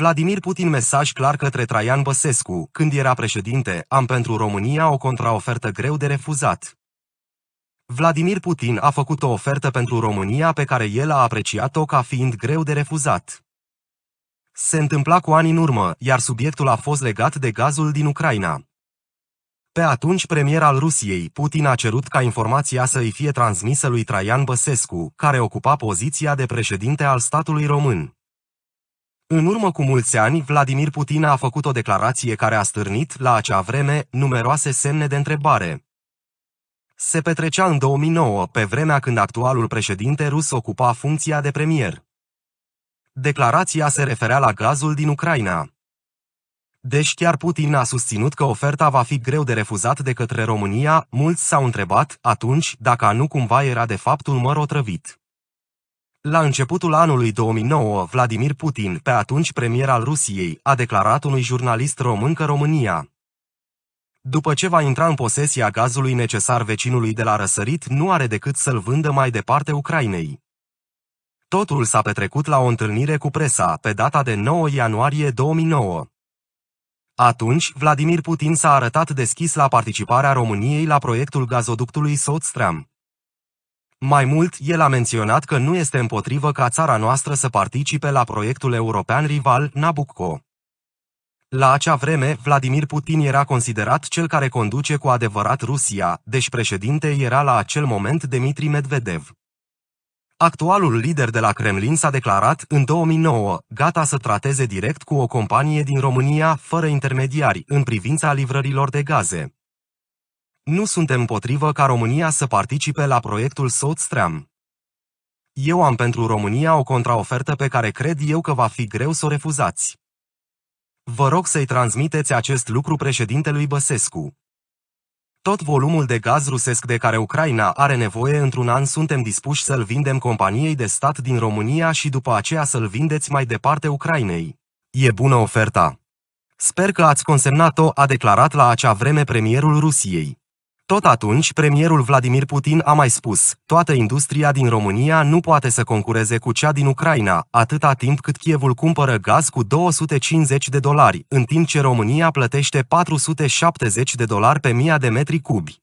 Vladimir Putin mesaj clar către Traian Băsescu, când era președinte, am pentru România o contraofertă greu de refuzat. Vladimir Putin a făcut o ofertă pentru România pe care el a apreciat-o ca fiind greu de refuzat. Se întâmpla cu ani în urmă, iar subiectul a fost legat de gazul din Ucraina. Pe atunci premier al Rusiei, Putin a cerut ca informația să îi fie transmisă lui Traian Băsescu, care ocupa poziția de președinte al statului român. În urmă cu mulți ani, Vladimir Putin a făcut o declarație care a stârnit, la acea vreme, numeroase semne de întrebare. Se petrecea în 2009, pe vremea când actualul președinte rus ocupa funcția de premier. Declarația se referea la gazul din Ucraina. Deși chiar Putin a susținut că oferta va fi greu de refuzat de către România, mulți s-au întrebat, atunci, dacă nu cumva era de fapt un măr otrăvit. La începutul anului 2009, Vladimir Putin, pe atunci premier al Rusiei, a declarat unui jurnalist român că România, după ce va intra în posesia gazului necesar vecinului de la răsărit, nu are decât să-l vândă mai departe Ucrainei. Totul s-a petrecut la o întâlnire cu presa, pe data de 9 ianuarie 2009. Atunci, Vladimir Putin s-a arătat deschis la participarea României la proiectul gazoductului South Stream. Mai mult, el a menționat că nu este împotrivă ca țara noastră să participe la proiectul european rival Nabucco. La acea vreme, Vladimir Putin era considerat cel care conduce cu adevărat Rusia, deci președinte era la acel moment Dmitri Medvedev. Actualul lider de la Kremlin s-a declarat în 2009 gata să trateze direct cu o companie din România, fără intermediari, în privința livrărilor de gaze. Nu suntem împotrivă ca România să participe la proiectul Stream. Eu am pentru România o contraofertă pe care cred eu că va fi greu să o refuzați. Vă rog să-i transmiteți acest lucru președintelui Băsescu. Tot volumul de gaz rusesc de care Ucraina are nevoie într-un an suntem dispuși să-l vindem companiei de stat din România și după aceea să-l vindeți mai departe Ucrainei. E bună oferta. Sper că ați consemnat-o, a declarat la acea vreme premierul Rusiei. Tot atunci, premierul Vladimir Putin a mai spus, toată industria din România nu poate să concureze cu cea din Ucraina, atâta timp cât Kievul cumpără gaz cu 250 de dolari, în timp ce România plătește 470 de dolari pe 1000 de metri cubi.